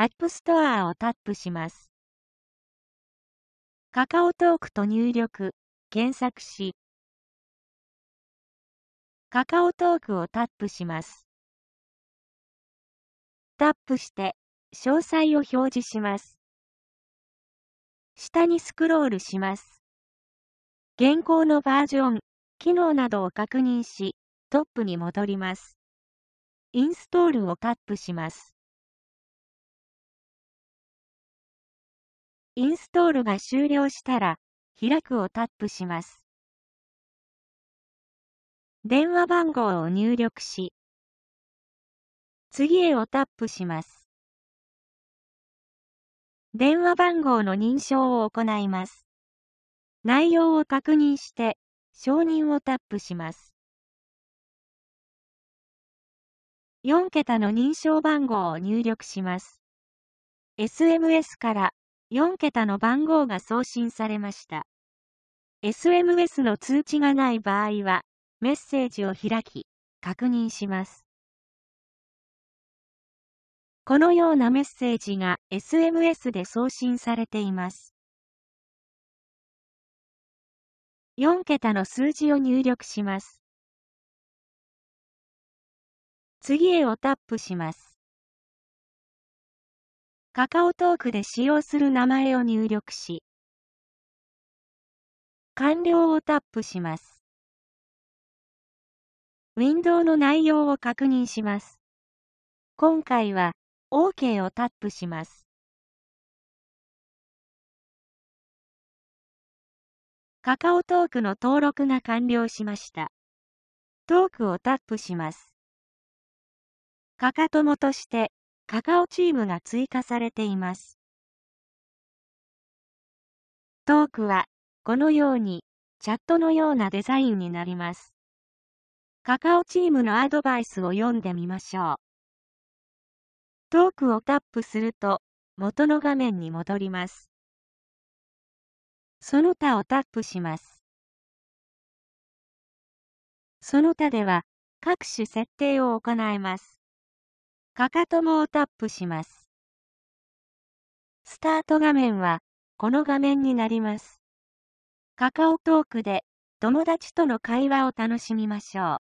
App Store をタップします。カカオトークと入力、検索し、カカオトークをタップします。タップして、詳細を表示します。下にスクロールします。現行のバージョン、機能などを確認し、トップに戻ります。インストールをタップします。インストールが終了したら、開くをタップします。電話番号を入力し、次へをタップします。電話番号の認証を行います。内容を確認して、承認をタップします。4桁の認証番号を入力します。SMS から4桁の番号が送信されました。SMS の通知がない場合は、メッセージを開き、確認します。このようなメッセージが SMS で送信されています。4桁の数字を入力します。次へをタップします。カカオトークで使用する名前を入力し、完了をタップします。ウィンドウの内容を確認します。今回は OK をタップします。カカオトークの登録が完了しました。トークをタップします。かかともとしてカカオチームが追加されています。トークは、このように、チャットのようなデザインになります。カカオチームのアドバイスを読んでみましょう。トークをタップすると、元の画面に戻ります。その他をタップします。その他では、各種設定を行います。かかともをタップします。スタート画面は、この画面になります。カカオトークで、友達との会話を楽しみましょう。